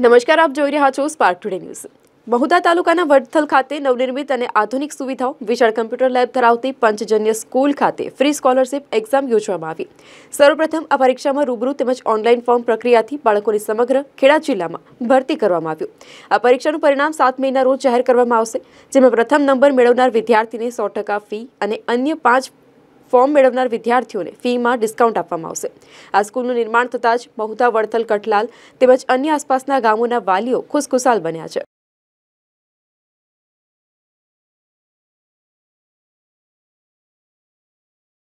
નમસ્કાર આપ જોઈ રહ્યા છો સ્પાર્ક ટુડે ન્યૂઝ બહુદા તાલુકાના વડથલ ખાતે નवनिर्मित અને આધુનિક સુવિધાઓ વિશાળ કમ્પ્યુટર લેબ ધરાવતી પંચજન્ય સ્કૂલ ખાતે ફ્રી સ્કોલરશિપ एग्जाम યોજવામાં આવી सर्वप्रथम આ પરીક્ષામાં રૂબરૂ તેમજ ઓનલાઈન ફોર્મ પ્રક્રિયાથી બાળકોની સમગ્ર ખેડા જિલ્લામાં ભરતી કરવામાં આવી આ પરીક્ષાનું પરિણામ 7 મેના રોજ જાહેર કરવામાં આવશે જેમાં પ્રથમ નંબર મેળવનાર વિદ્યાર્થીને 100% ફી અને અન્ય 5 ફોર્મ મેળવનાર વિદ્યાર્થીઓને ફીમાં ડિસ્કાઉન્ટ આપવામાં આવશે આ સ્કૂલનું નિર્માણ થતાં જ મહુધા વડથલ કટલાલ તેમજ અન્ય આસપાસના ગામોના વાલીઓ ખુશખુશાલ બન્યા છે